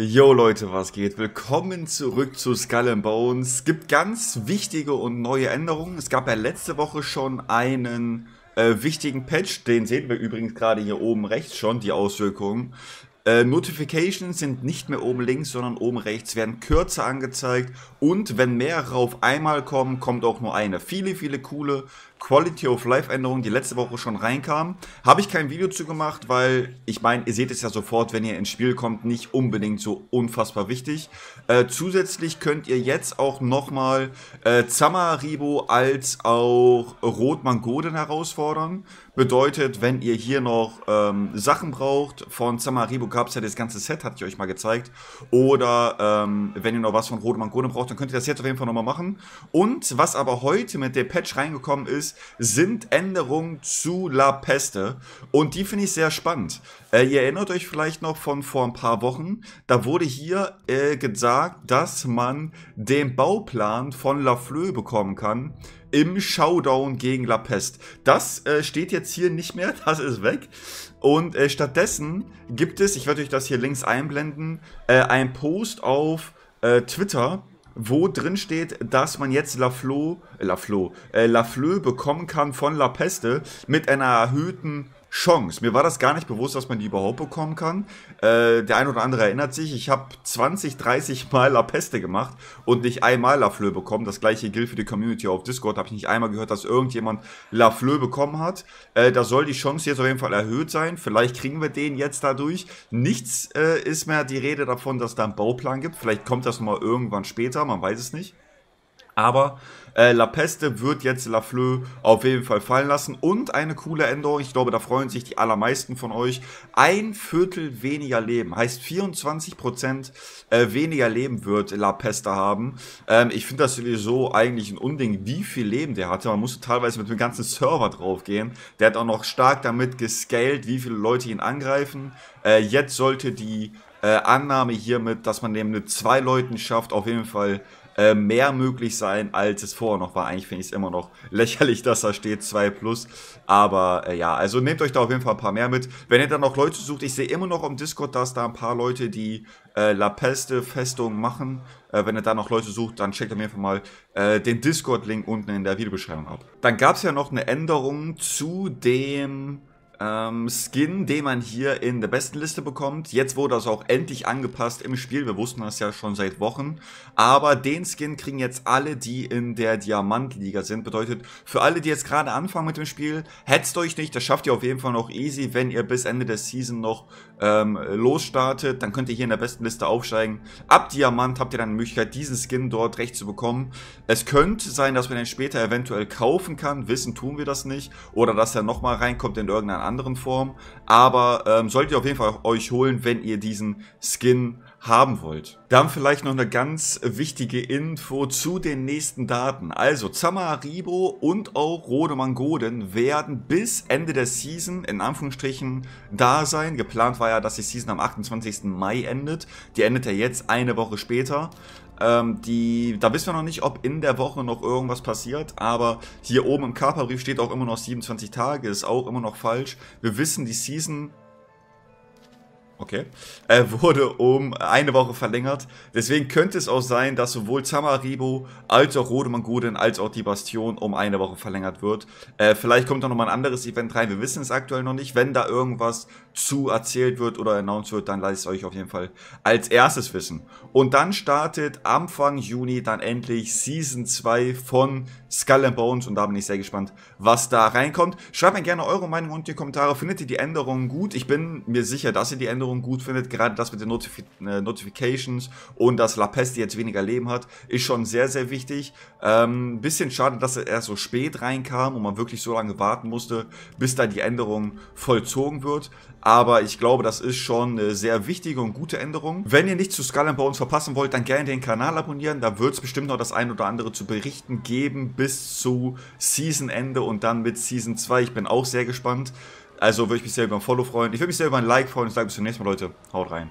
Yo Leute, was geht? Willkommen zurück zu Skull Bones. Es gibt ganz wichtige und neue Änderungen. Es gab ja letzte Woche schon einen äh, wichtigen Patch, den sehen wir übrigens gerade hier oben rechts schon, die Auswirkungen. Äh, Notifications sind nicht mehr oben links, sondern oben rechts, werden kürzer angezeigt und wenn mehrere auf einmal kommen, kommt auch nur eine. Viele, viele coole Quality of Life Änderung, die letzte Woche schon reinkam. Habe ich kein Video zu gemacht, weil ich meine, ihr seht es ja sofort, wenn ihr ins Spiel kommt, nicht unbedingt so unfassbar wichtig. Äh, zusätzlich könnt ihr jetzt auch nochmal äh, Zamaribo als auch Rotmangoden herausfordern. Bedeutet, wenn ihr hier noch ähm, Sachen braucht, von Zamaribo gab es ja das ganze Set, hatte ich euch mal gezeigt. Oder ähm, wenn ihr noch was von Rotmangoden braucht, dann könnt ihr das jetzt auf jeden Fall nochmal machen. Und was aber heute mit der Patch reingekommen ist, ist, sind Änderungen zu La Peste. Und die finde ich sehr spannend. Äh, ihr erinnert euch vielleicht noch von vor ein paar Wochen, da wurde hier äh, gesagt, dass man den Bauplan von La Fleu bekommen kann im Showdown gegen La Peste. Das äh, steht jetzt hier nicht mehr, das ist weg. Und äh, stattdessen gibt es, ich werde euch das hier links einblenden, äh, ein Post auf äh, Twitter, wo drin steht, dass man jetzt Laflo, Laflo, äh, äh Lafleu bekommen kann von La Peste mit einer erhöhten Chance. Mir war das gar nicht bewusst, dass man die überhaupt bekommen kann. Äh, der ein oder andere erinnert sich, ich habe 20, 30 Mal La Peste gemacht und nicht einmal La Fleur bekommen. Das gleiche gilt für die Community auf Discord. Habe ich nicht einmal gehört, dass irgendjemand La Fleur bekommen hat. Äh, da soll die Chance jetzt auf jeden Fall erhöht sein. Vielleicht kriegen wir den jetzt dadurch. Nichts äh, ist mehr die Rede davon, dass da ein Bauplan gibt. Vielleicht kommt das mal irgendwann später, man weiß es nicht. Aber äh, La Peste wird jetzt Lafleur auf jeden Fall fallen lassen. Und eine coole Änderung, ich glaube, da freuen sich die allermeisten von euch. Ein Viertel weniger Leben, heißt 24% äh, weniger Leben wird La Peste haben. Ähm, ich finde das sowieso eigentlich ein Unding, wie viel Leben der hatte. Man musste teilweise mit dem ganzen Server draufgehen. Der hat auch noch stark damit gescaled, wie viele Leute ihn angreifen. Äh, jetzt sollte die äh, Annahme hiermit, dass man eben mit zwei Leuten schafft, auf jeden Fall äh, mehr möglich sein, als es vorher noch war. Eigentlich finde ich es immer noch lächerlich, dass da steht 2 plus. Aber äh, ja, also nehmt euch da auf jeden Fall ein paar mehr mit. Wenn ihr dann noch Leute sucht, ich sehe immer noch im Discord, dass da ein paar Leute die äh, La Peste-Festung machen. Äh, wenn ihr da noch Leute sucht, dann checkt auf jeden Fall mal äh, den Discord-Link unten in der Videobeschreibung ab. Dann gab es ja noch eine Änderung zu dem ähm, Skin, den man hier in der besten Liste bekommt. Jetzt wurde das auch endlich angepasst im Spiel. Wir wussten das ja schon seit Wochen. Aber den Skin kriegen jetzt alle, die in der Diamantliga sind. Bedeutet, für alle, die jetzt gerade anfangen mit dem Spiel, hetzt euch nicht. Das schafft ihr auf jeden Fall noch easy, wenn ihr bis Ende der Season noch ähm, losstartet. Dann könnt ihr hier in der besten Liste aufsteigen. Ab Diamant habt ihr dann die Möglichkeit, diesen Skin dort recht zu bekommen. Es könnte sein, dass man den später eventuell kaufen kann. Wissen tun wir das nicht. Oder dass er nochmal reinkommt in irgendein anderen Form. Aber ähm, solltet ihr auf jeden Fall euch holen, wenn ihr diesen Skin haben wollt. Dann vielleicht noch eine ganz wichtige Info zu den nächsten Daten. Also Zamaribo und auch Rode Mangoden werden bis Ende der Season in Anführungsstrichen da sein. Geplant war ja, dass die Season am 28. Mai endet. Die endet ja jetzt eine Woche später. Ähm, die, da wissen wir noch nicht, ob in der Woche noch irgendwas passiert, aber hier oben im Kaperbrief steht auch immer noch 27 Tage, ist auch immer noch falsch. Wir wissen, die Season Okay. Äh, wurde um eine Woche verlängert. Deswegen könnte es auch sein, dass sowohl Tamaribo als auch Rodemann Guden als auch die Bastion um eine Woche verlängert wird. Äh, vielleicht kommt da nochmal ein anderes Event rein. Wir wissen es aktuell noch nicht. Wenn da irgendwas zu erzählt wird oder announced wird, dann lasst es euch auf jeden Fall als erstes wissen. Und dann startet Anfang Juni dann endlich Season 2 von Skull and Bones und da bin ich sehr gespannt, was da reinkommt. Schreibt mir gerne eure Meinung in die Kommentare. Findet ihr die Änderungen gut? Ich bin mir sicher, dass ihr die Änderungen Änderung gut findet. Gerade das mit den Notifi äh, Notifications und dass La Peste jetzt weniger Leben hat, ist schon sehr, sehr wichtig. Ähm, bisschen schade, dass er erst so spät reinkam und man wirklich so lange warten musste, bis da die Änderung vollzogen wird. Aber ich glaube, das ist schon eine sehr wichtige und gute Änderung. Wenn ihr nichts zu Skull and Bones verpassen wollt, dann gerne den Kanal abonnieren. Da wird es bestimmt noch das ein oder andere zu berichten geben bis zu Season Ende und dann mit Season 2. Ich bin auch sehr gespannt. Also würde ich mich sehr über ein Follow freuen. Ich würde mich sehr über ein Like freuen. Ich sage bis zum nächsten Mal, Leute. Haut rein.